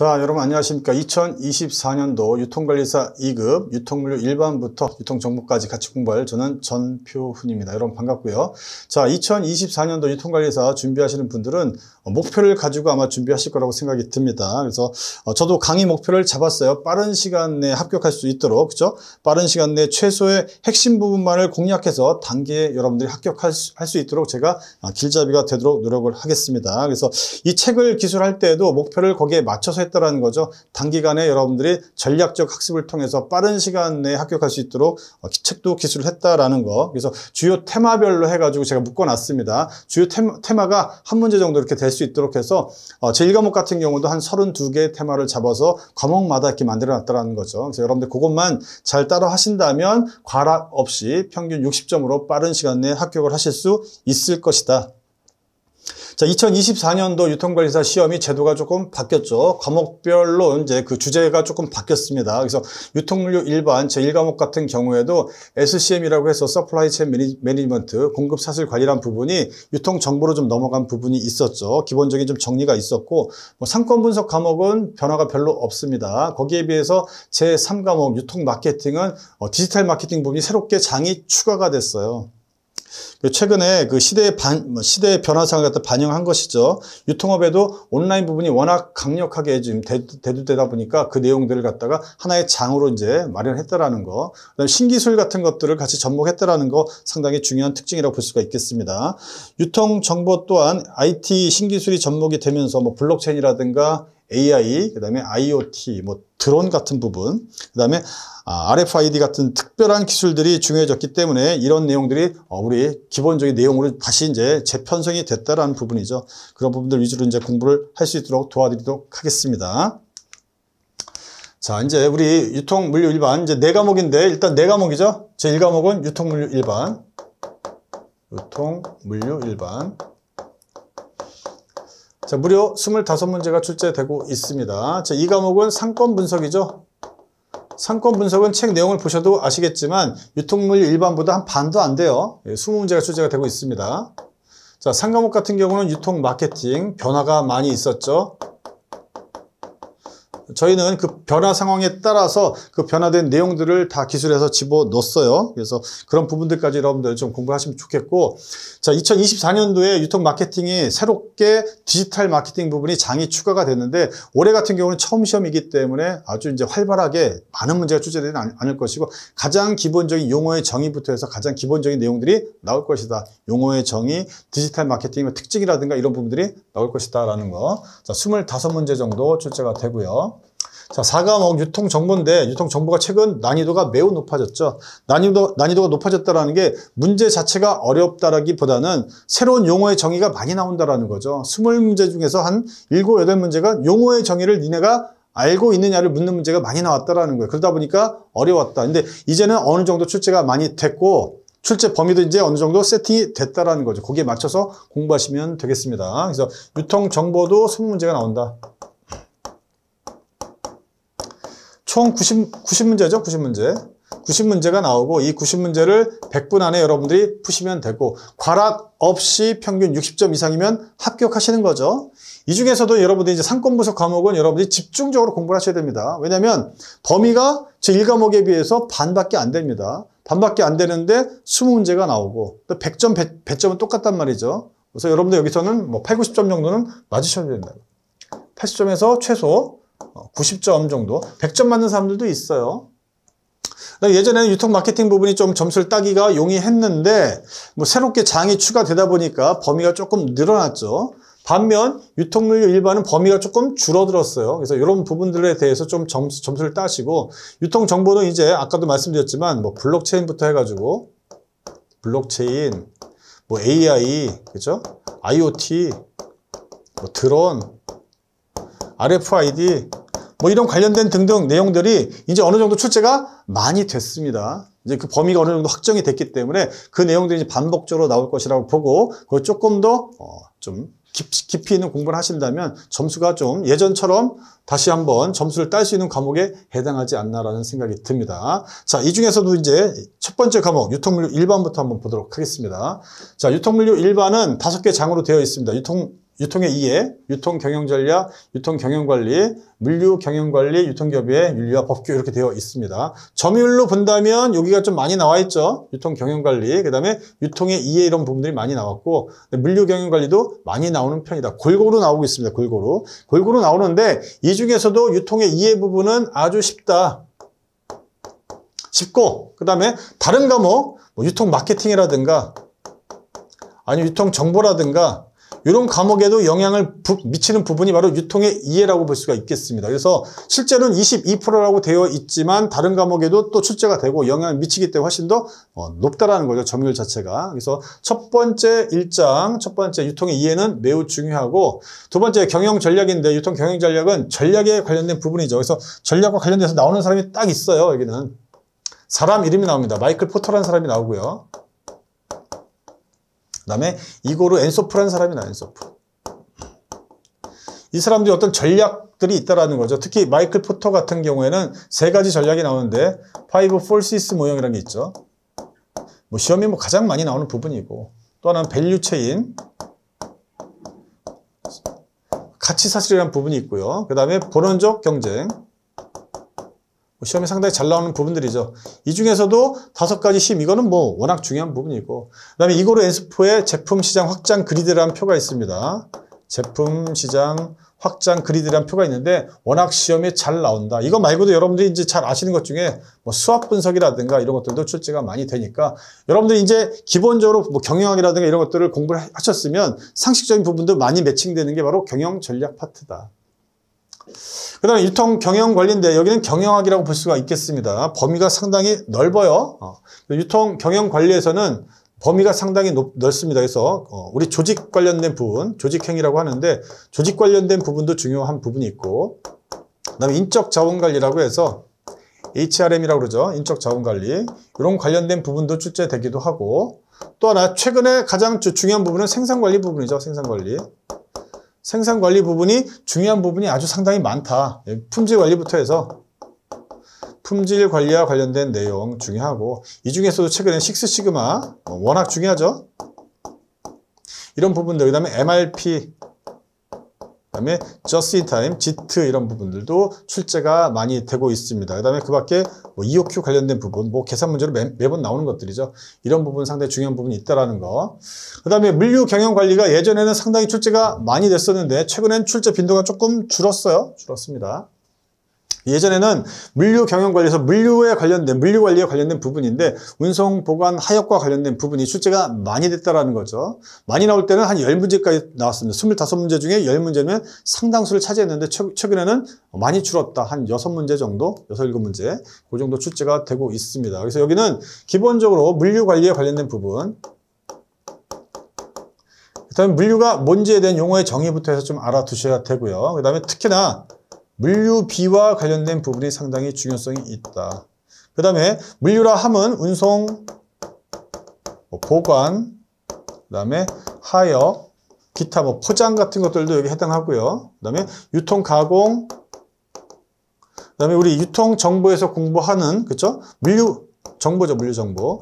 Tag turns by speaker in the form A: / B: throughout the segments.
A: 자 여러분 안녕하십니까 2024년도 유통관리사 2급 유통물류 1반부터 유통정보까지 같이 공부할 저는 전표훈입니다 여러분 반갑고요 자 2024년도 유통관리사 준비하시는 분들은 목표를 가지고 아마 준비하실 거라고 생각이 듭니다 그래서 어, 저도 강의 목표를 잡았어요 빠른 시간 내에 합격할 수 있도록 그죠 빠른 시간 내에 최소의 핵심 부분만을 공략해서 단기에 여러분들이 합격할 수, 할수 있도록 제가 아, 길잡이가 되도록 노력을 하겠습니다 그래서 이 책을 기술할 때에도 목표를 거기에 맞춰서 했다라는 거죠. 단기간에 여러분들이 전략적 학습을 통해서 빠른 시간 내에 합격할 수 있도록 어, 책도 기술을 했다라는 거. 그래서 주요 테마별로 해가지고 제가 묶어놨습니다. 주요 테마, 가한 문제 정도 이렇게 될 수 있도록 해서 어, 제1과목 같은 경우도 한 32개의 테마를 잡아서 과목마다 이렇게 만들어놨다라는 거죠. 그래서 여러분들 그것만 잘 따라 하신다면 과락 없이 평균 60점으로 빠른 시간 내에 합격을 하실 수 있을 것이다. 자, 2024년도 유통관리사 시험이 제도가 조금 바뀌었죠. 과목별로 이제 그 주제가 조금 바뀌었습니다. 그래서 유통류 일반 제1과목 같은 경우에도 SCM이라고 해서 서플라이 체인 매니지먼트 공급 사슬 관리란 부분이 유통 정보로 좀 넘어간 부분이 있었죠. 기본적인 좀 정리가 있었고 뭐 상권 분석 과목은 변화가 별로 없습니다. 거기에 비해서 제3과목 유통 마케팅은 어, 디지털 마케팅 부분이 새롭게 장이 추가가 됐어요. 그 최근에 그 시대의 반, 뭐 시대의 변화상을 갖다 반영한 것이죠. 유통업에도 온라인 부분이 워낙 강력하게 지금 대두되다 보니까 그 내용들을 갖다가 하나의 장으로 이제 마련했다라는 거. 그다음 에 신기술 같은 것들을 같이 접목했다라는 거 상당히 중요한 특징이라고 볼 수가 있겠습니다. 유통 정보 또한 IT 신기술이 접목이 되면서 뭐 블록체인이라든가 AI, 그다음에 IoT, 뭐 드론 같은 부분, 그 다음에 아, RFID 같은 특별한 기술들이 중요해졌기 때문에 이런 내용들이 어, 우리 기본적인 내용으로 다시 이제 재편성이 됐다라는 부분이죠. 그런 부분들 위주로 이제 공부를 할 수 있도록 도와드리도록 하겠습니다. 자, 이제 우리 유통물류 일반, 이제 네 과목인데, 일단 네 과목이죠? 제1과목은 유통물류 일반. 유통물류 일반. 자, 무려 25문제가 출제되고 있습니다. 자, 이 과목은 상권 분석이죠. 상권 분석은 책 내용을 보셔도 아시겠지만 유통물 일반보다 한 반도 안 돼요. 예, 20문제가 출제가 되고 있습니다. 자, 상과목 같은 경우는 유통 마케팅 변화가 많이 있었죠. 저희는 그 변화 상황에 따라서 그 변화된 내용들을 다기술해서 집어넣었어요. 그래서 그런 부분들까지 여러분들 좀 공부하시면 좋겠고 자 2024년도에 유통 마케팅이 새롭게 디지털 마케팅 부분이 장이 추가가 됐는데 올해 같은 경우는 처음 시험이기 때문에 아주 이제 활발하게 많은 문제가 출제되지 않을 것이고 가장 기본적인 용어의 정의부터 해서 가장 기본적인 내용들이 나올 것이다. 용어의 정의, 디지털 마케팅의 특징이라든가 이런 부분들이 나올 것이다 라는 거. 자, 25문제 정도 출제가 되고요. 자, 사과목 뭐 유통 정보인데 유통 정보가 최근 난이도가 매우 높아졌죠. 난이도, 난이도가 높아졌다는 게 문제 자체가 어렵다라기보다는 새로운 용어의 정의가 많이 나온다라는 거죠. 스물 문제 중에서 한 일곱 여덟 문제가 용어의 정의를 니네가 알고 있느냐를 묻는 문제가 많이 나왔다라는 거예요. 그러다 보니까 어려웠다. 근데 이제는 어느 정도 출제가 많이 됐고 출제 범위도 이제 어느 정도 세팅이 됐다라는 거죠. 거기에 맞춰서 공부하시면 되겠습니다. 그래서 유통 정보도 2문제가 나온다. 총 90, 90문제죠. 90문제. 90문제가 나오고 이 90문제를 100분 안에 여러분들이 푸시면 되고 과락 없이 평균 60점 이상이면 합격하시는 거죠. 이 중에서도 여러분들이 이제 상권 분석 과목은 여러분들이 집중적으로 공부를 하셔야 됩니다. 왜냐하면 범위가 제1과목에 비해서 반밖에 안 됩니다. 반밖에 안 되는데 20문제가 나오고 또 100점 100, 0 0점은 똑같단 말이죠. 그래서 여러분들 여기서는 뭐 8, 90점 정도는 맞으셔야 니다 80점에서 최소 90점 어, 정도 100점 맞는 사람들도 있어요 예전에는 유통 마케팅 부분이 좀 점수를 따기가 용이했는데 뭐 새롭게 장이 추가되다 보니까 범위가 조금 늘어났죠 반면 유통물류 일반은 범위가 조금 줄어들었어요 그래서 이런 부분들에 대해서 좀 점수, 점수를 따시고 유통 정보는 이제 아까도 말씀드렸지만 뭐 블록체인부터 해가지고 블록체인 뭐 AI 그죠 IoT 뭐 드론 RFID 뭐 이런 관련된 등등 내용들이 이제 어느 정도 출제가 많이 됐습니다. 이제 그 범위가 어느 정도 확정이 됐기 때문에 그 내용들이 이제 반복적으로 나올 것이라고 보고 그걸 조금 더좀 어 깊이 있는 공부를 하신다면 점수가 좀 예전처럼 다시 한번 점수를 딸 수 있는 과목에 해당하지 않나라는 생각이 듭니다. 자, 이 중에서도 이제 첫 번째 과목 유통물류 1반부터 한번 보도록 하겠습니다. 자, 유통물류 1반은 다섯 개 장으로 되어 있습니다. 유통 유통의 이해, 유통 경영 전략, 유통 경영 관리, 물류 경영 관리, 유통기업의 윤리와 법규 이렇게 되어 있습니다. 점유율로 본다면 여기가 좀 많이 나와 있죠. 유통 경영 관리, 그 다음에 유통의 이해 이런 부분들이 많이 나왔고 물류 경영 관리도 많이 나오는 편이다. 골고루 나오고 있습니다. 골고루. 골고루 나오는데 이 중에서도 유통의 이해 부분은 아주 쉽다. 쉽고 그 다음에 다른 과목 뭐 유통 마케팅이라든가 아니 면 유통 정보라든가 이런 과목에도 영향을 미치는 부분이 바로 유통의 이해라고 볼 수가 있겠습니다. 그래서 실제로는 22%라고 되어 있지만 다른 과목에도 또 출제가 되고 영향을 미치기 때문에 훨씬 더 어, 높다라는 거죠. 점유율 자체가. 그래서 첫 번째 일장, 첫 번째 유통의 이해는 매우 중요하고 두 번째 경영 전략인데 유통 경영 전략은 전략에 관련된 부분이죠. 그래서 전략과 관련돼서 나오는 사람이 딱 있어요. 여기는. 사람 이름이 나옵니다. 마이클 포터라는 사람이 나오고요. 그 다음에 이거르 엔소프라는 사람이 나 엔소프 이 사람들이 어떤 전략들이 있다라는 거죠. 특히 마이클 포터 같은 경우에는 세 가지 전략이 나오는데 5, 4, 6 모형이라는 게 있죠. 뭐 시험이 뭐 가장 많이 나오는 부분이고 또 하나는 밸류 체인 가치 사슬이라는 부분이 있고요. 그 다음에 본원적 경쟁 뭐 시험에 상당히 잘 나오는 부분들이죠. 이 중에서도 다섯 가지 시 이거는 뭐 워낙 중요한 부분이고 그 다음에 이거로 엔스포의 제품 시장 확장 그리드라는 표가 있습니다. 제품 시장 확장 그리드라는 표가 있는데 워낙 시험에 잘 나온다. 이거 말고도 여러분들이 이제 잘 아시는 것 중에 뭐 수학 분석이라든가 이런 것들도 출제가 많이 되니까 여러분들이 이제 기본적으로 뭐 경영학이라든가 이런 것들을 공부를 하셨으면 상식적인 부분도 많이 매칭되는 게 바로 경영 전략 파트다. 그 다음에 유통 경영 관리인데 여기는 경영학이라고 볼 수가 있겠습니다. 범위가 상당히 넓어요. 어. 유통 경영 관리에서는 범위가 상당히 높, 넓습니다. 그래서 어, 우리 조직 관련된 부분, 조직행위라고 하는데 조직 관련된 부분도 중요한 부분이 있고 그 다음에 인적 자원 관리라고 해서 HRM이라고 그러죠. 인적 자원 관리. 이런 관련된 부분도 출제되기도 하고 또 하나 최근에 가장 중요한 부분은 생산 관리 부분이죠. 생산 관리. 생산 관리 부분이 중요한 부분이 아주 상당히 많다. 예, 품질 관리부터 해서 품질 관리와 관련된 내용 중요하고 이 중에서도 최근에 식스 시그마 어, 워낙 중요하죠. 이런 부분들 그다음에 MRP 그다음에 just in time, JIT 이런 부분들도 출제가 많이 되고 있습니다. 그다음에 그밖에 뭐 EOQ 관련된 부분, 뭐 계산 문제로 매, 번 나오는 것들이죠. 이런 부분 상당히 중요한 부분이 있다라는 거. 그다음에 물류 경영 관리가 예전에는 상당히 출제가 많이 됐었는데 최근엔 출제 빈도가 조금 줄었어요. 줄었습니다. 예전에는 물류 경영 관리에서 물류에 관련된 물류 관리에 관련된 부분인데 운송 보관 하역과 관련된 부분이 출제가 많이 됐다라는 거죠. 많이 나올 때는 한 10문제까지 나왔습니다. 25문제 중에 1 0문제는 상당수를 차지했는데 최, 최근에는 많이 줄었다. 한 6문제 정도, 6, 7문제 그 정도 출제가 되고 있습니다. 그래서 여기는 기본적으로 물류 관리에 관련된 부분 그 다음에 물류가 뭔지에 대한 용어의 정의부터 해서 좀 알아두셔야 되고요. 그 다음에 특히나 물류비와 관련된 부분이 상당히 중요성이 있다. 그 다음에 물류라 함은 운송, 뭐 보관, 그 다음에 하역, 기타 뭐 포장 같은 것들도 여기 해당하고요. 그 다음에 유통 가공, 그 다음에 우리 유통 정보에서 공부하는 그쵸? 물류 정보죠, 물류 정보.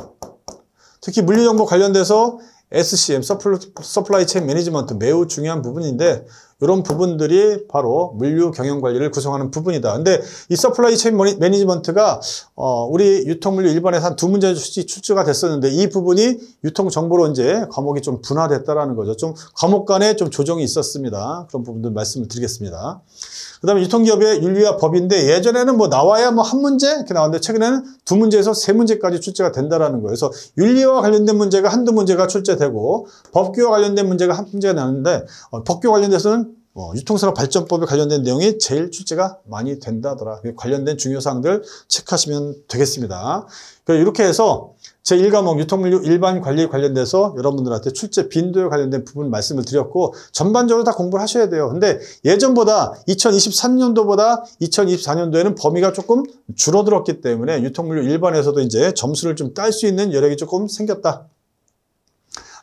A: 특히 물류 정보 관련돼서 SCM, 서플라이 체인 매니지먼트 매우 중요한 부분인데 이런 부분들이 바로 물류 경영 관리를 구성하는 부분이다. 근데 이 서플라이 체인 머니, 매니지먼트가 어, 우리 유통물류 일반에서 한 두 문제 출제가 됐었는데 이 부분이 유통 정보로 이제 과목이 좀 분화됐다라는 거죠. 좀 과목 간에 좀 조정이 있었습니다. 그런 부분들 말씀을 드리겠습니다. 그다음에 유통기업의 윤리와 법인데 예전에는 뭐 나와야 뭐 한 문제 이렇게 나왔는데 최근에는 두 문제에서 세 문제까지 출제가 된다라는 거예요. 그래서 윤리와 관련된 문제가 한두 문제가 출제되고 법규와 관련된 문제가 한 문제가 나는데 어, 법규 관련돼서는 어, 유통산업 발전법에 관련된 내용이 제일 출제가 많이 된다더라. 관련된 중요사항들 체크하시면 되겠습니다. 이렇게 해서 제1과목 유통물류 일반 관리 에 관련돼서 여러분들한테 출제 빈도에 관련된 부분 말씀을 드렸고 전반적으로 다 공부를 하셔야 돼요. 근데 예전보다 2023년도보다 2024년도에는 범위가 조금 줄어들었기 때문에 유통물류 일반에서도 이제 점수를 좀 딸 수 있는 여력이 조금 생겼다.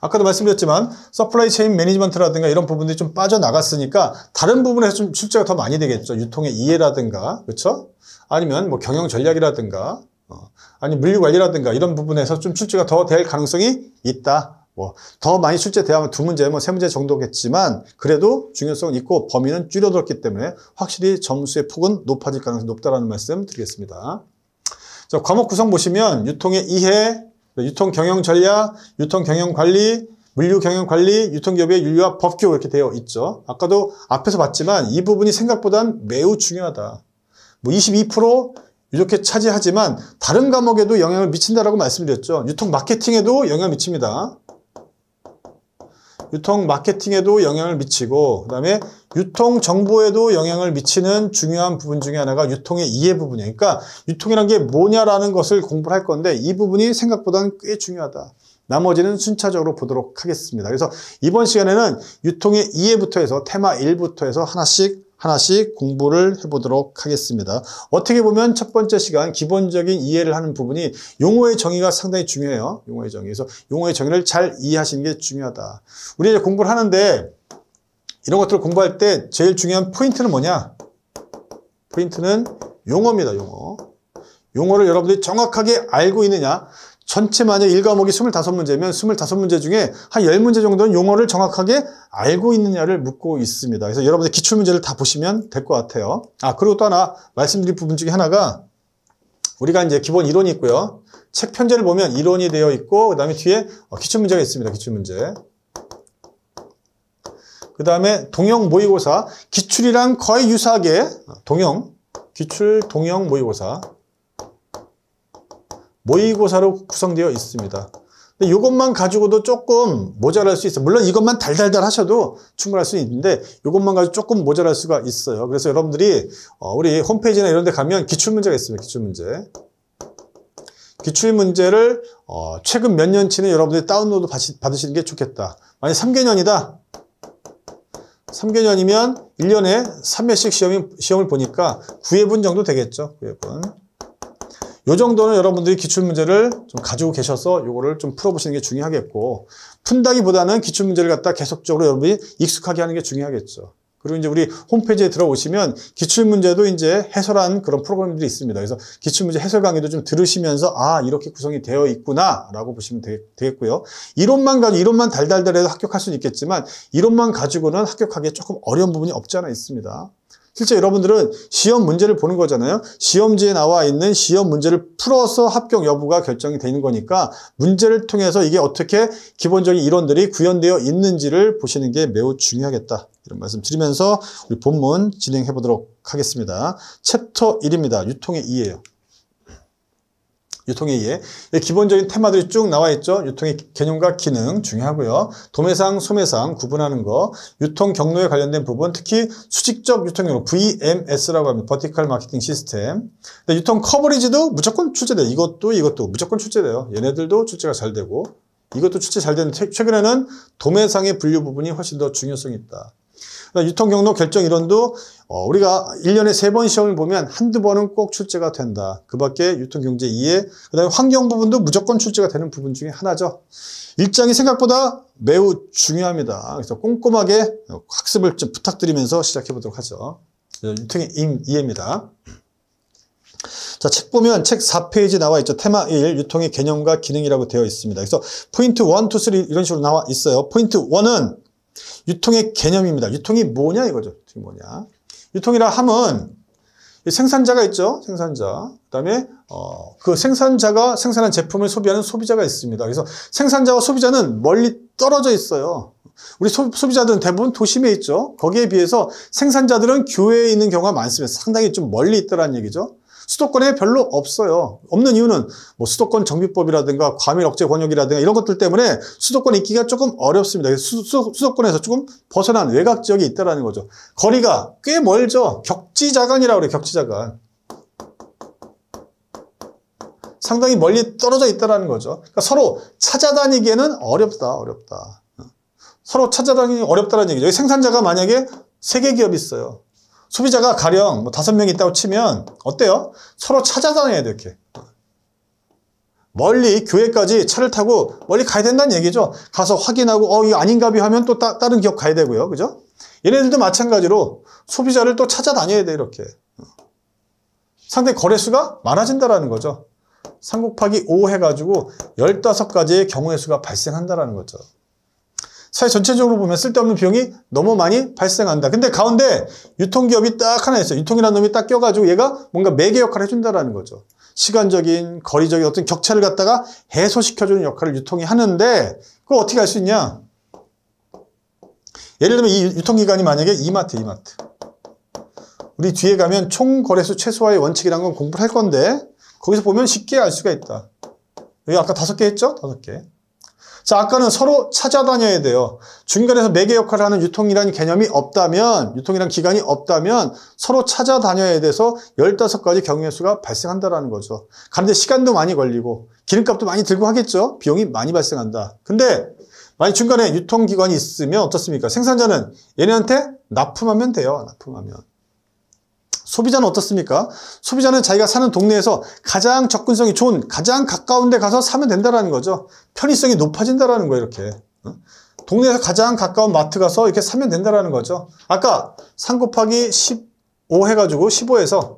A: 아까도 말씀드렸지만 서플라이 체인 매니지먼트라든가 이런 부분들이 좀 빠져나갔으니까 다른 부분에좀 출제가 더 많이 되겠죠. 유통의 이해라든가 그렇죠? 아니면 뭐 경영 전략이라든가 어, 아니 물류 관리라든가 이런 부분에서 좀 출제가 더 될 가능성이 있다. 뭐 더 많이 출제되면 두 문제, 뭐 세 문제 정도겠지만 그래도 중요성은 있고 범위는 줄어들었기 때문에 확실히 점수의 폭은 높아질 가능성이 높다라는 말씀 드리겠습니다. 자, 과목 구성 보시면 유통의 이해, 네, 유통 경영 전략, 유통 경영 관리, 물류 경영 관리, 유통기업의 윤리와 법규 이렇게 되어 있죠. 아까도 앞에서 봤지만 이 부분이 생각보단 매우 중요하다. 뭐 22% 이렇게 차지하지만 다른 과목에도 영향을 미친다라고 말씀드렸죠. 유통 마케팅에도 영향을 미칩니다. 유통 마케팅에도 영향을 미치고 그다음에 유통 정보에도 영향을 미치는 중요한 부분 중에 하나가 유통의 이해 부분이니까 그러니까 유통이란 게 뭐냐라는 것을 공부를 할 건데 이 부분이 생각보다는 꽤 중요하다. 나머지는 순차적으로 보도록 하겠습니다. 그래서 이번 시간에는 유통의 이해부터 해서 테마 1부터 해서 하나씩 하나씩 공부를 해보도록 하겠습니다. 어떻게 보면 첫 번째 시간 기본적인 이해를 하는 부분이 용어의 정의가 상당히 중요해요. 용어의 정의. 에서 용어의 정의를 잘 이해하시는 게 중요하다. 우리 이제 공부를 하는데 이런 것들을 공부할 때 제일 중요한 포인트는 뭐냐? 포인트는 용어입니다, 용어. 용어를 여러분들이 정확하게 알고 있느냐? 전체 만약 1과목이 25문제면 25문제 중에 한 10문제 정도는 용어를 정확하게 알고 있느냐를 묻고 있습니다. 그래서 여러분들 기출문제를 다 보시면 될 것 같아요. 아, 그리고 또 하나 말씀드린 부분 중에 하나가 우리가 이제 기본 이론이 있고요. 책 편제를 보면 이론이 되어 있고 그 다음에 뒤에 기출문제가 있습니다. 기출문제. 그 다음에 동영 모의고사 기출이랑 거의 유사하게 동영 기출 동영 모의고사 모의고사로 구성되어 있습니다. 근데 이것만 가지고도 조금 모자랄 수 있어요. 물론 이것만 달달달 하셔도 충분할 수 있는데 이것만 가지고 조금 모자랄 수가 있어요. 그래서 여러분들이 어, 우리 홈페이지나 이런 데 가면 기출문제가 있습니다. 기출문제. 기출문제를 어, 최근 몇 년치는 여러분들이 다운로드 받으시는 게 좋겠다. 만약 3개년이다. 3개년이면 1년에 3회씩 시험 시험을 보니까 9회분 정도 되겠죠. 9회분. 요 정도는 여러분들이 기출문제를 좀 가지고 계셔서 요거를 좀 풀어보시는 게 중요하겠고 푼다기보다는 기출문제를 갖다 계속적으로 여러분이 익숙하게 하는 게 중요하겠죠. 그리고 이제 우리 홈페이지에 들어오시면 기출문제도 이제 해설한 그런 프로그램들이 있습니다. 그래서 기출문제 해설 강의도 좀 들으시면서 아 이렇게 구성이 되어 있구나라고 보시면 되겠, 고요 이론만 가지고 이론만 달달달해도 합격할 수는 있겠지만 이론만 가지고는 합격하기에 조금 어려운 부분이 없지 않아 있습니다. 실제 여러분들은 시험 문제를 보는 거잖아요. 시험지에 나와 있는 시험 문제를 풀어서 합격 여부가 결정이 되는 거니까 문제를 통해서 이게 어떻게 기본적인 이론들이 구현되어 있는지를 보시는 게 매우 중요하겠다. 이런 말씀 드리면서 우리 본문 진행해 보도록 하겠습니다. 챕터 1입니다. 유통의 2예요. 유통의 이해. 예, 기본적인 테마들이 쭉 나와 있죠. 유통의 개념과 기능 중요하고요. 도매상, 소매상 구분하는 거, 유통 경로에 관련된 부분, 특히 수직적 유통 경로 VMS라고 합니다. 버티컬 마케팅 시스템. 근데 유통 커버리지도 무조건 출제돼요. 이것도 이것도 무조건 출제돼요. 얘네들도 출제가 잘 되고 이것도 출제 잘 되는데 최근에는 도매상의 분류 부분이 훨씬 더 중요성이 있다. 그러니까 유통 경로 결정 이론도 어, 우리가 1년에 3번 시험을 보면 한두 번은 꼭 출제가 된다. 그 밖에 유통경제 2에 그다음에 환경 부분도 무조건 출제가 되는 부분 중에 하나죠. 일장이 생각보다 매우 중요합니다. 그래서 꼼꼼하게 학습을 좀 부탁드리면서 시작해 보도록 하죠. 어, 유통의 임, 이해입니다. 자, 책 보면 책 4페이지 나와 있죠. 테마 1, 유통의 개념과 기능이라고 되어 있습니다. 그래서 포인트 1, 2, 3 이런 식으로 나와 있어요. 포인트 1은 유통의 개념입니다. 유통이 뭐냐 이거죠. 유통이 뭐냐. 유통이라 함은 생산자가 있죠. 생산자. 그다음에 어, 그 생산자가 생산한 제품을 소비하는 소비자가 있습니다. 그래서 생산자와 소비자는 멀리 떨어져 있어요. 우리 소, 비자들은 대부분 도심에 있죠. 거기에 비해서 생산자들은 교외에 있는 경우가 많습니다. 상당히 좀 멀리 있더라는 얘기죠. 수도권에 별로 없어요. 없는 이유는 뭐 수도권 정비법이라든가 과밀 억제 권역이라든가 이런 것들 때문에 수도권 에 있기가 조금 어렵습니다. 수, 수 수도권에서 조금 벗어난 외곽 지역이 있다는 거죠. 거리가 꽤 멀죠. 격지자간이라고 그래요. 격지자간. 상당히 멀리 떨어져 있다라는 거죠. 그러니까 서로 찾아다니기에는 어렵다, 어렵다. 어. 서로 찾아다니기 어렵다는 얘기죠. 생산자가 만약에 세계 기업이 있어요. 소비자가 가령 뭐 다섯 명이 있다고 치면 어때요? 서로 찾아다녀야 돼 이렇게. 멀리 교회까지 차를 타고 멀리 가야 된다는 얘기죠. 가서 확인하고 어 이거 아닌가비 하면 또 따, 다른 기업 가야 되고요. 그죠? 얘네들도 마찬가지로 소비자를 또 찾아다녀야 돼 이렇게. 상대 거래수가 많아진다라는 거죠. 삼 곱하기 5 해가지고 15가지의 경우의 수가 발생한다라는 거죠. 사회 전체적으로 보면 쓸데없는 비용이 너무 많이 발생한다. 근데 가운데 유통기업이 딱 하나 있어요. 유통이라는 놈이 딱 껴가지고 얘가 뭔가 매개 역할을 해준다라는 거죠. 시간적인, 거리적인 어떤 격차를 갖다가 해소시켜주는 역할을 유통이 하는데 그걸 어떻게 할 수 있냐? 예를 들면 이유통기관이 만약에 이마트, 이마트. 우리 뒤에 가면 총거래수 최소화의 원칙이라는 건 공부를 할 건데 거기서 보면 쉽게 알 수가 있다. 여기 아까 다섯 개 했죠? 다섯 개. 자, 아까는 서로 찾아다녀야 돼요. 중간에서 매개 역할을 하는 유통이라는 개념이 없다면, 유통이란 기간이 없다면 서로 찾아다녀야 돼서 15가지 경우의 수가 발생한다라는 거죠. 가는데 시간도 많이 걸리고, 기름값도 많이 들고 하겠죠? 비용이 많이 발생한다. 근데, 만약 중간에 유통기관이 있으면 어떻습니까? 생산자는 얘네한테 납품하면 돼요. 납품하면. 소비자는 어떻습니까? 소비자는 자기가 사는 동네에서 가장 접근성이 좋은 가장 가까운 데 가서 사면 된다라는 거죠. 편의성이 높아진다라는 거예요, 이렇게. 동네에서 가장 가까운 마트 가서 이렇게 사면 된다라는 거죠. 아까 3 곱하기 15 해가지고 15에서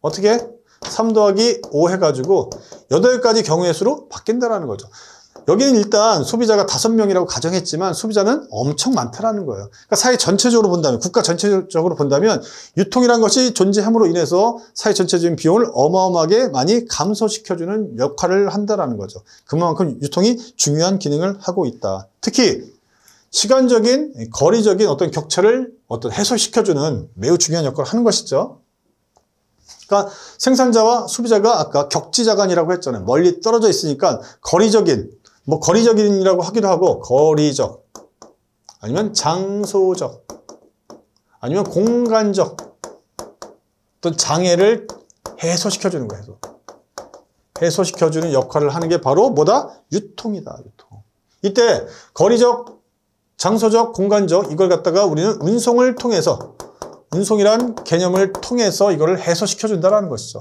A: 어떻게? 3 더하기 5 해가지고 8가지 경우의 수로 바뀐다라는 거죠. 여기는 일단 소비자가 다섯 명이라고 가정했지만 소비자는 엄청 많다라는 거예요. 그러니까 사회 전체적으로 본다면 국가 전체적으로 본다면 유통이란 것이 존재함으로 인해서 사회 전체적인 비용을 어마어마하게 많이 감소시켜주는 역할을 한다라는 거죠. 그만큼 유통이 중요한 기능을 하고 있다. 특히 시간적인 거리적인 어떤 격차를 어떤 해소시켜주는 매우 중요한 역할을 하는 것이죠. 그러니까 생산자와 소비자가 아까 격지자간이라고 했잖아요. 멀리 떨어져 있으니까 거리적인 뭐 거리적이라고 하기도 하고 거리적 아니면 장소적 아니면 공간적 또 장애를 해소시켜주는 거예요. 해소. 해소시켜주는 역할을 하는 게 바로 뭐다? 유통이다. 유통. 이때 거리적, 장소적, 공간적 이걸 갖다가 우리는 운송을 통해서 운송이란 개념을 통해서 이거를 해소시켜준다는 것이죠.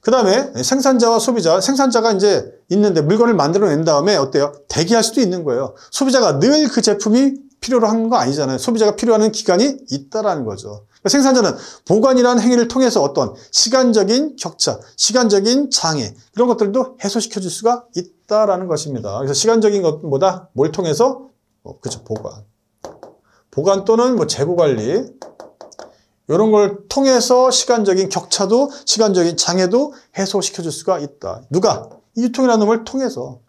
A: 그 다음에 생산자와 소비자, 생산자가 이제 있는데 물건을 만들어낸 다음에 어때요? 대기할 수도 있는 거예요. 소비자가 늘 그 제품이 필요로 하는 거 아니잖아요. 소비자가 필요하는 기간이 있다라는 거죠. 그러니까 생산자는 보관이라는 행위를 통해서 어떤 시간적인 격차, 시간적인 장애 이런 것들도 해소시켜 줄 수가 있다라는 것입니다. 그래서 시간적인 것보다 뭘 통해서 어, 그죠 보관, 보관 또는 뭐 재고 관리 이런 걸 통해서 시간적인 격차도 시간적인 장애도 해소시켜 줄 수가 있다. 누가? 이 유통이라는 놈을 통해서.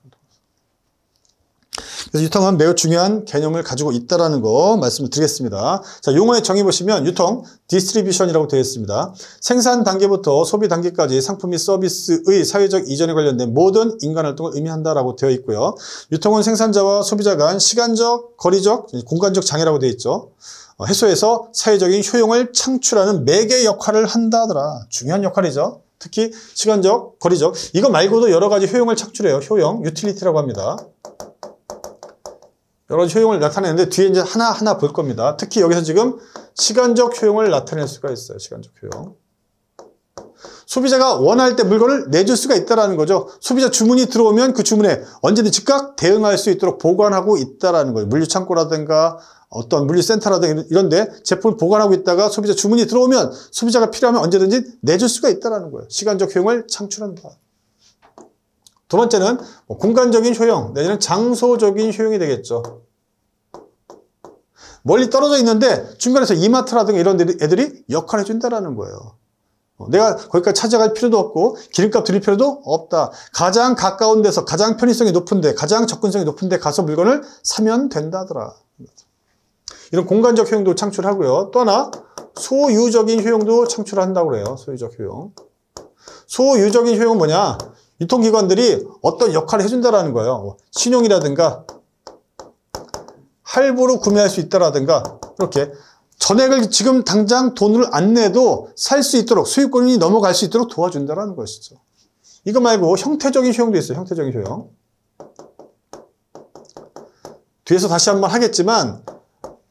A: 그래서 유통은 매우 중요한 개념을 가지고 있다는거 말씀을 드리겠습니다. 자, 용어의 정의 보시면 유통, 디스트리뷰션이라고 되어 있습니다. 생산 단계부터 소비 단계까지 상품 이 서비스의 사회적 이전에 관련된 모든 인간 활동을 의미한다라고 되어 있고요. 유통은 생산자와 소비자 간 시간적, 거리적, 공간적 장애라고 되어 있죠. 어, 해소해서 사회적인 효용을 창출하는 매개 역할을 한다더라. 중요한 역할이죠. 특히 시간적, 거리적. 이거 말고도 여러 가지 효용을 창출해요. 효용, 유틸리티라고 합니다. 여러 가지 효용을 나타내는데 뒤에 이제 하나하나 볼 겁니다. 특히 여기서 지금 시간적 효용을 나타낼 수가 있어요. 시간적 효용. 소비자가 원할 때 물건을 내줄 수가 있다는 거죠. 소비자 주문이 들어오면 그 주문에 언제든 즉각 대응할 수 있도록 보관하고 있다는 거예요. 물류창고라든가 어떤 물류센터라든가 이런데 제품을 보관하고 있다가 소비자 주문이 들어오면 소비자가 필요하면 언제든지 내줄 수가 있다는 거예요. 시간적 효용을 창출한다. 두 번째는 뭐 공간적인 효용, 내지는 장소적인 효용이 되겠죠. 멀리 떨어져 있는데 중간에서 이마트라든가 이런 애들이 역할을 해준다는 거예요. 어, 내가 거기까지 찾아갈 필요도 없고 기름값 드릴 필요도 없다. 가장 가까운 데서 가장 편의성이 높은 데, 가장 접근성이 높은 데 가서 물건을 사면 된다더라. 이런 공간적 효용도 창출하고요. 또 하나 소유적인 효용도 창출한다고 그래요 소유적 효용. 소유적인 효용은 뭐냐? 유통기관들이 어떤 역할을 해준다라는 거예요. 뭐 신용이라든가 할부로 구매할 수 있다라든가 이렇게 전액을 지금 당장 돈을 안 내도 살 수 있도록 수익권이 넘어갈 수 있도록 도와준다라는 것이죠. 이거 말고 형태적인 효용도 있어요. 형태적인 효용. 뒤에서 다시 한번 하겠지만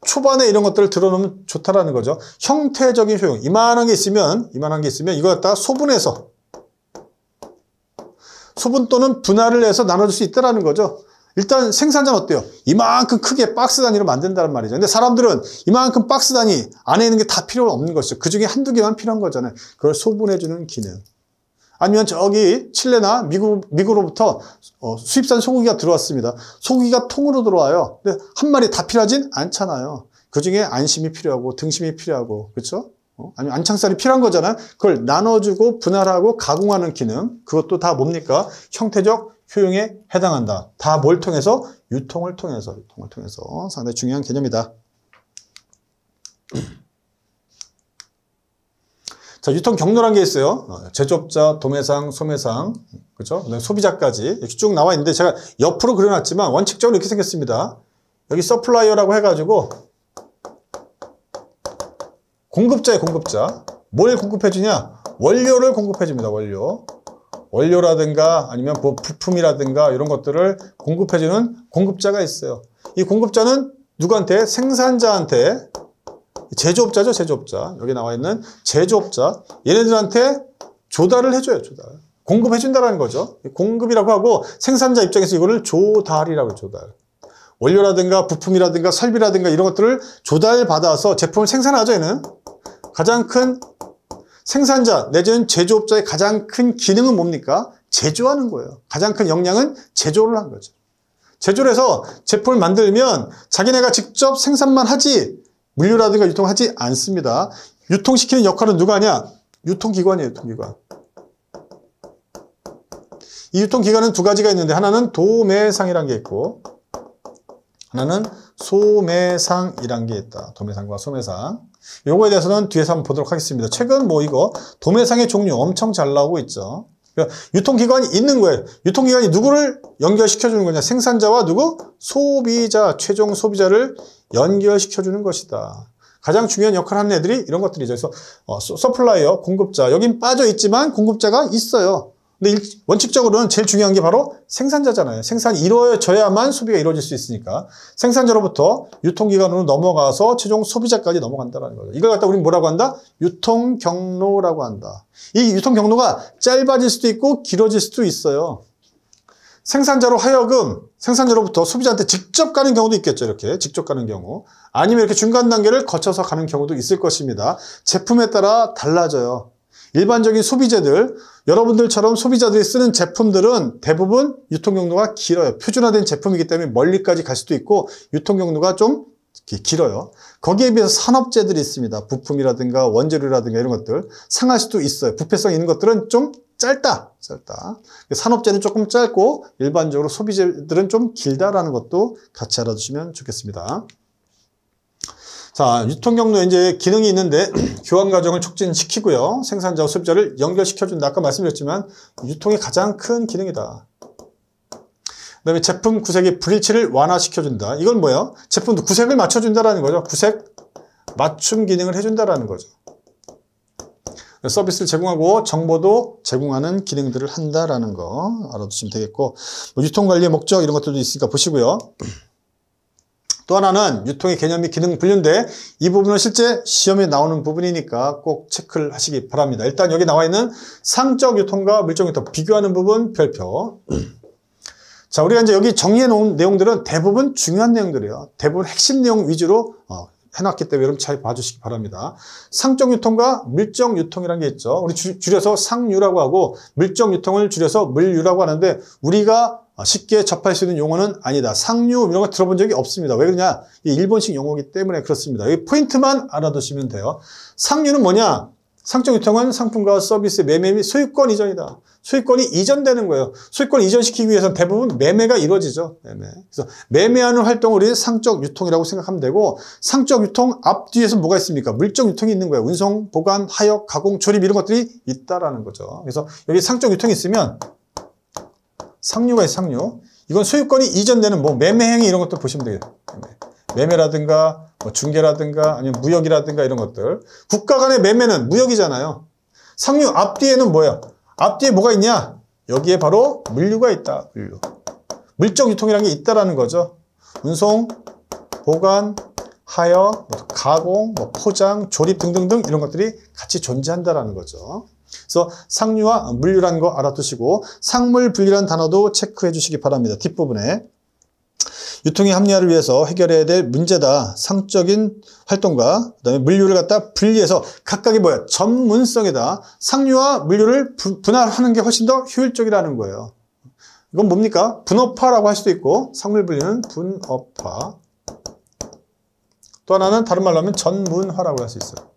A: 초반에 이런 것들을 들어놓으면 좋다라는 거죠. 형태적인 효용. 이만한 게 있으면, 이만한 게 있으면 이거 갖다 소분해서 소분 또는 분할을 해서 나눠줄 수 있다라는 거죠. 일단 생산자는 어때요? 이만큼 크게 박스 단위로 만든다는 말이죠. 근데 사람들은 이만큼 박스 단위 안에 있는 게 다 필요 없는 것이죠. 그 중에 한두 개만 필요한 거잖아요. 그걸 소분해주는 기능. 아니면 저기 칠레나 미국, 미국으로부터 어, 수입산 소고기가 들어왔습니다. 소고기가 통으로 들어와요. 근데 한 마리 다 필요하진 않잖아요. 그중에 안심이 필요하고 등심이 필요하고 그렇죠? 어, 아니면 안창살이 필요한 거잖아요. 그걸 나눠주고 분할하고 가공하는 기능 그것도 다 뭡니까? 형태적 효용에 해당한다. 다 뭘 통해서? 유통을 통해서 유통을 통해서 상당히 중요한 개념이다. 자, 유통 경로란 게 있어요. 어, 제조업자, 도매상, 소매상, 그렇죠? 소비자까지 이렇게 쭉 나와 있는데 제가 옆으로 그려놨지만 원칙적으로 이렇게 생겼습니다. 여기 서플라이어라고 해가지고 공급자의 공급자. 뭘 공급해주냐? 원료를 공급해줍니다. 원료. 원료라든가 아니면 뭐 부품이라든가 이런 것들을 공급해주는 공급자가 있어요. 이 공급자는 누구한테? 생산자한테 제조업자죠, 제조업자. 여기 나와 있는 제조업자. 얘네들한테 조달을 해줘요, 조달. 공급해준다라는 거죠. 공급이라고 하고 생산자 입장에서 이거를 조달이라고 조달. 원료라든가 부품이라든가 설비라든가 이런 것들을 조달받아서 제품을 생산하죠, 얘는. 가장 큰 생산자 내지는 제조업자의 가장 큰 기능은 뭡니까? 제조하는 거예요. 가장 큰 역량은 제조를 한 거죠. 제조를 해서 제품을 만들면 자기네가 직접 생산만 하지 물류라든가 유통하지 않습니다. 유통시키는 역할은 누가 하냐? 유통기관이에요, 유통기관. 이 유통기관은 두 가지가 있는데 하나는 도매상이란 게 있고 하나는 소매상이란 게 있다. 도매상과 소매상. 요거에 대해서는 뒤에서 한번 보도록 하겠습니다. 최근 뭐 이거 도매상의 종류 엄청 잘 나오고 있죠. 그러니까 유통기관이 있는 거예요. 유통기관이 누구를 연결시켜주는 거냐. 생산자와 누구? 소비자, 최종 소비자를 연결시켜주는 것이다. 가장 중요한 역할을 하는 애들이 이런 것들이죠. 그래서 어, 서플라이어, 공급자. 여긴 빠져있지만 공급자가 있어요. 근데 원칙적으로는 제일 중요한 게 바로 생산자잖아요. 생산이 이루어져야만 소비가 이루어질 수 있으니까 생산자로부터 유통기관으로 넘어가서 최종 소비자까지 넘어간다는 거죠. 이걸 갖다 우리는 뭐라고 한다? 유통 경로라고 한다. 이 유통 경로가 짧아질 수도 있고 길어질 수도 있어요. 생산자로 하여금 생산자로부터 소비자한테 직접 가는 경우도 있겠죠. 이렇게 직접 가는 경우 아니면 이렇게 중간 단계를 거쳐서 가는 경우도 있을 것입니다. 제품에 따라 달라져요. 일반적인 소비자들 여러분들처럼 소비자들이 쓰는 제품들은 대부분 유통 경로가 길어요. 표준화된 제품이기 때문에 멀리까지 갈 수도 있고 유통 경로가 좀 길어요. 거기에 비해서 산업재들이 있습니다. 부품이라든가 원재료라든가 이런 것들 상할 수도 있어요. 부패성 있는 것들은 좀 짧다. 짧다. 산업재는 조금 짧고 일반적으로 소비재들은 좀 길다라는 것도 같이 알아주시면 좋겠습니다. 자, 유통 경로 이제 기능이 있는데 교환 과정을 촉진시키고요. 생산자와 수입자를 연결시켜준다. 아까 말씀드렸지만 유통이 가장 큰 기능이다. 그 다음에 제품 구색의 불일치를 완화시켜준다. 이건 뭐예요? 제품도 구색을 맞춰준다라는 거죠. 구색 맞춤 기능을 해준다라는 거죠. 서비스를 제공하고 정보도 제공하는 기능들을 한다라는 거 알아두시면 되겠고 뭐 유통관리의 목적 이런 것들도 있으니까 보시고요. 또 하나는 유통의 개념이 기능 분류인데 이 부분은 실제 시험에 나오는 부분이니까 꼭 체크를 하시기 바랍니다. 일단 여기 나와 있는 상적 유통과 물적 유통 비교하는 부분 별표 자 우리가 이제 여기 정리해 놓은 내용들은 대부분 중요한 내용들이에요. 대부분 핵심 내용 위주로 어, 해놨기 때문에 여러분 잘 봐주시기 바랍니다. 상적 유통과 물적 유통이라는 게 있죠. 우리 줄, 줄여서 상류라고 하고 물적 유통을 줄여서 물류라고 하는데 우리가 아, 쉽게 접할 수 있는 용어는 아니다. 상류 이런 거 들어본 적이 없습니다. 왜 그러냐? 일본식 용어이기 때문에 그렇습니다. 이 포인트만 알아두시면 돼요. 상류는 뭐냐? 상적 유통은 상품과 서비스 의 매매 및 소유권 이전이다. 소유권이 이전되는 거예요. 소유권 이전시키기 위해서는 대부분 매매가 이루어지죠. 매매. 그래서 매매하는 활동을 우리 상적 유통이라고 생각하면 되고 상적 유통 앞뒤에서 뭐가 있습니까? 물적 유통이 있는 거예요. 운송, 보관, 하역, 가공, 조립 이런 것들이 있다라는 거죠. 그래서 여기 상적 유통이 있으면 상류가 상류. 이건 소유권이 이전되는 뭐 매매 행위 이런 것도 보시면 되겠다. 매매라든가 뭐 중개라든가 아니면 무역이라든가 이런 것들. 국가 간의 매매는 무역이잖아요. 상류 앞뒤에는 뭐야? 앞뒤에 뭐가 있냐? 여기에 바로 물류가 있다. 물류. 물적 유통이라는 게 있다라는 거죠. 운송, 보관, 하역, 뭐 가공, 뭐 포장, 조립 등등등 이런 것들이 같이 존재한다라는 거죠. 그래서 상류와 물류라는거 알아두시고 상물 분류란 단어도 체크해 주시기 바랍니다. 뒷부분에 유통의 합리화를 위해서 해결해야 될 문제다. 상적인 활동과 그다음에 물류를 갖다 분리해서 각각이 뭐야? 전문성이다. 상류와 물류를 부, 분할하는 게 훨씬 더 효율적이라는 거예요. 이건 뭡니까? 분업화라고 할 수도 있고 상물 분류는 분업화. 또 하나는 다른 말로 하면 전문화라고 할 수 있어요.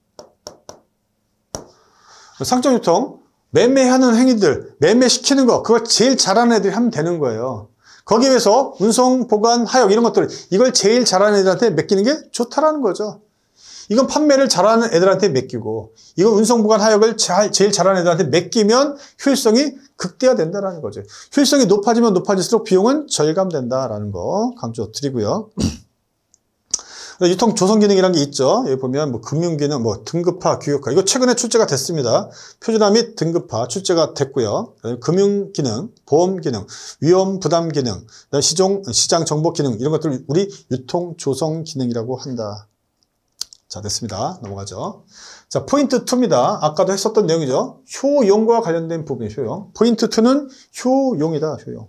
A: 상점 유통, 매매하는 행위들, 매매시키는 거, 그걸 제일 잘하는 애들이 하면 되는 거예요. 거기에 비해서 운송, 보관, 하역 이런 것들 이걸 제일 잘하는 애들한테 맡기는 게 좋다라는 거죠. 이건 판매를 잘하는 애들한테 맡기고 이건 운송, 보관, 하역을 잘, 제일 잘하는 애들한테 맡기면 효율성이 극대화된다라는 거죠. 효율성이 높아지면 높아질수록 비용은 절감된다라는 거 강조 드리고요. 유통 조성 기능이라는 게 있죠. 여기 보면 뭐 금융 기능, 뭐 등급화, 규격화. 이거 최근에 출제가 됐습니다. 표준화 및 등급화 출제가 됐고요. 금융 기능, 보험 기능, 위험 부담 기능, 시종 시장 정보 기능 이런 것들 우리 유통 조성 기능이라고 한다. 자 됐습니다. 넘어가죠. 자 포인트 2입니다. 아까도 했었던 내용이죠. 효용과 관련된 부분이 효용. 포인트 2는 효용이다. 효용.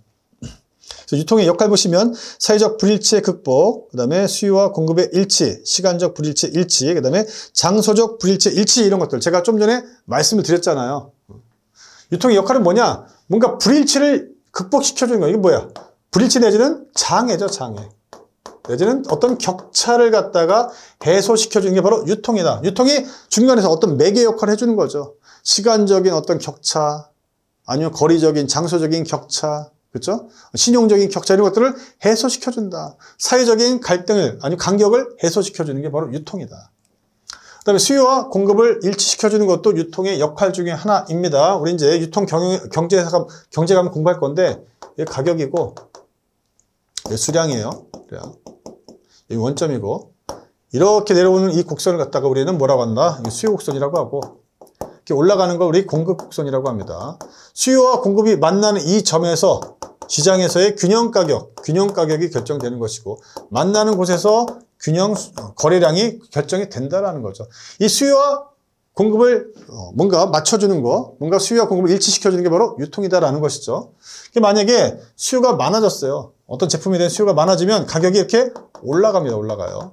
A: 그래서 유통의 역할 보시면 사회적 불일치의 극복, 그 다음에 수요와 공급의 일치, 시간적 불일치 일치, 그 다음에 장소적 불일치 일치 이런 것들 제가 좀 전에 말씀을 드렸잖아요. 유통의 역할은 뭐냐? 뭔가 불일치를 극복시켜주는 거예 이게 뭐야? 불일치 내지는 장애죠, 장애. 내지는 어떤 격차를 갖다가 해소시켜주는 게 바로 유통이다. 유통이 중간에서 어떤 매개 역할을 해주는 거죠. 시간적인 어떤 격차, 아니면 거리적인, 장소적인 격차, 그렇죠? 신용적인 격차 이런 것들을 해소시켜준다. 사회적인 갈등을 아니 간격을 해소시켜주는 게 바로 유통이다. 그다음에 수요와 공급을 일치시켜주는 것도 유통의 역할 중에 하나입니다. 우리 이제 유통 경영, 경제감 사 경제감 공부할 건데 얘 가격이고 얘 수량이에요. 수량. 이 원점이고 이렇게 내려오는 이 곡선을 갖다가 우리는 뭐라고 한다? 수요 곡선이라고 하고 이렇게 올라가는 걸 우리 공급 곡선이라고 합니다. 수요와 공급이 만나는 이 점에서 시장에서의 균형 가격, 균형 가격이 결정되는 것이고 만나는 곳에서 균형 어, 거래량이 결정이 된다라는 거죠. 이 수요와 공급을 어, 뭔가 맞춰주는 거, 뭔가 수요와 공급을 일치시켜주는 게 바로 유통이다라는 것이죠. 그러니까 만약에 수요가 많아졌어요. 어떤 제품에 대한 수요가 많아지면 가격이 이렇게 올라갑니다. 올라가요.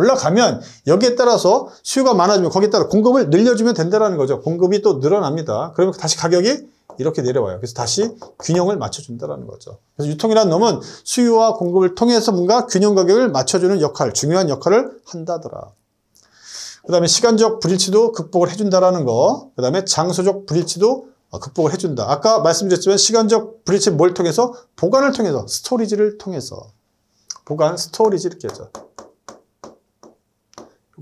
A: 올라가면 여기에 따라서 수요가 많아지면 거기에 따라 공급을 늘려주면 된다는 거죠. 공급이 또 늘어납니다. 그러면 다시 가격이 이렇게 내려와요. 그래서 다시 균형을 맞춰준다는 거죠. 그래서 유통이라는 놈은 수요와 공급을 통해서 뭔가 균형 가격을 맞춰주는 역할, 중요한 역할을 한다더라. 그 다음에 시간적 불일치도 극복을 해준다라는 거. 그 다음에 장소적 불일치도 어, 극복을 해준다. 아까 말씀드렸지만 시간적 불일치 뭘 통해서? 보관을 통해서, 스토리지를 통해서. 보관, 스토리지 이렇게 하죠.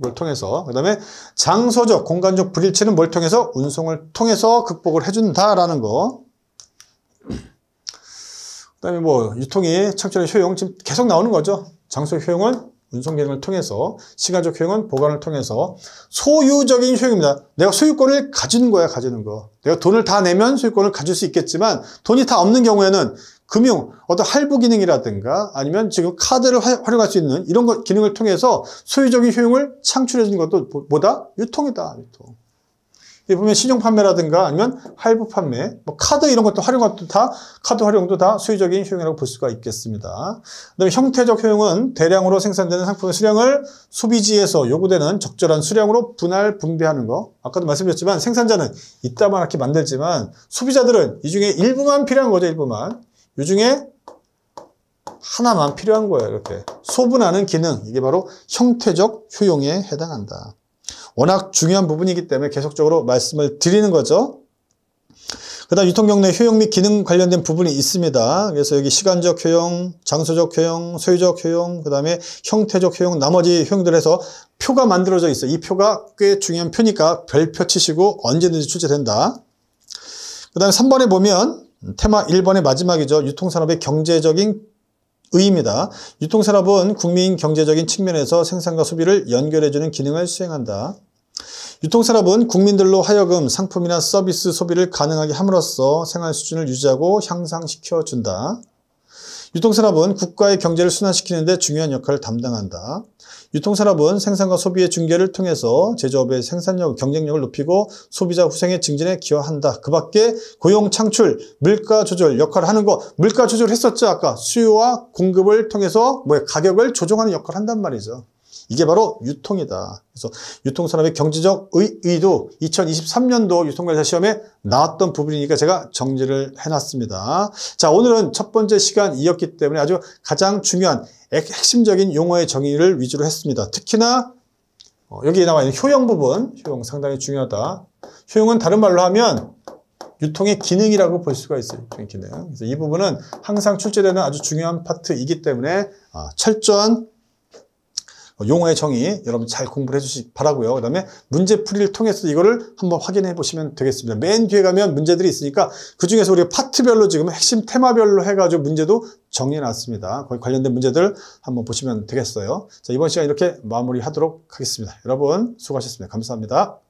A: 을 통해서 그 다음에 장소적 공간적 불일치는 뭘 통해서 운송을 통해서 극복을 해준다라는 거 그다음에 뭐 유통이 창출의 효용 지금 계속 나오는 거죠 장소의 효용은 운송 기능을 통해서 시간적 효용은 보관을 통해서 소유적인 효용입니다 내가 소유권을 가지는 거야 가지는 거 내가 돈을 다 내면 소유권을 가질 수 있겠지만 돈이 다 없는 경우에는 금융, 어떤 할부 기능이라든가 아니면 지금 카드를 활용할 수 있는 이런 것, 기능을 통해서 소유적인 효용을 창출해 주는 것도 뭐다? 유통이다. 유통. 이 보면 신용 판매라든가 아니면 할부 판매, 뭐 카드 이런 것도 활용 것도 다 카드 활용도 다 수익적인 효용이라고 볼 수가 있겠습니다. 그다음에 형태적 효용은 대량으로 생산되는 상품의 수량을 소비지에서 요구되는 적절한 수량으로 분할 분배하는 거. 아까도 말씀드렸지만 생산자는 이따만하게 만들지만 소비자들은 이 중에 일부만 필요한 거죠, 일부만. 이 중에 하나만 필요한 거예요. 이렇게 소분하는 기능 이게 바로 형태적 효용에 해당한다. 워낙 중요한 부분이기 때문에 계속적으로 말씀을 드리는 거죠. 그 다음 유통경로의 효용 및 기능 관련된 부분이 있습니다. 그래서 여기 시간적 효용, 장소적 효용, 소유적 효용, 그 다음에 형태적 효용, 나머지 효용들 에서 표가 만들어져 있어요. 이 표가 꽤 중요한 표니까 별표 치시고 언제든지 출제된다. 그 다음에 3번에 보면 테마 1번의 마지막이죠. 유통산업의 경제적인 의입니다. 유통산업은 국민 경제적인 측면에서 생산과 소비를 연결해주는 기능을 수행한다. 유통산업은 국민들로 하여금 상품이나 서비스 소비를 가능하게 함으로써 생활 수준을 유지하고 향상시켜준다. 유통산업은 국가의 경제를 순환시키는 데 중요한 역할을 담당한다. 유통산업은 생산과 소비의 중개를 통해서 제조업의 생산력, 경쟁력을 높이고 소비자 후생의 증진에 기여한다. 그 밖에 고용 창출, 물가 조절 역할을 하는 거, 물가 조절 했었죠, 아까. 수요와 공급을 통해서 뭐 가격을 조정하는 역할을 한단 말이죠. 이게 바로 유통이다. 그래서 유통산업의 경제적 의의도 2023년도 유통관리사 시험에 나왔던 부분이니까 제가 정리를 해놨습니다. 자, 오늘은 첫 번째 시간이었기 때문에 아주 가장 중요한 핵심적인 용어의 정의를 위주로 했습니다. 특히나 어, 여기에 나와 있는 효용 부분, 효용 상당히 중요하다. 효용은 다른 말로 하면 유통의 기능이라고 볼 수가 있어요. 유통의 기능. 그래서 이 부분은 항상 출제되는 아주 중요한 파트이기 때문에 아, 철저한 어, 용어의 정의 여러분 잘 공부를 해주시기 바라고요. 그 다음에 문제풀이를 통해서 이거를 한번 확인해 보시면 되겠습니다. 맨 뒤에 가면 문제들이 있으니까 그중에서 우리가 파트별로 지금 핵심 테마별로 해가지고 문제도 정리해놨습니다. 거기 관련된 문제들 한번 보시면 되겠어요. 자, 이번 시간 이렇게 마무리하도록 하겠습니다. 여러분 수고하셨습니다. 감사합니다.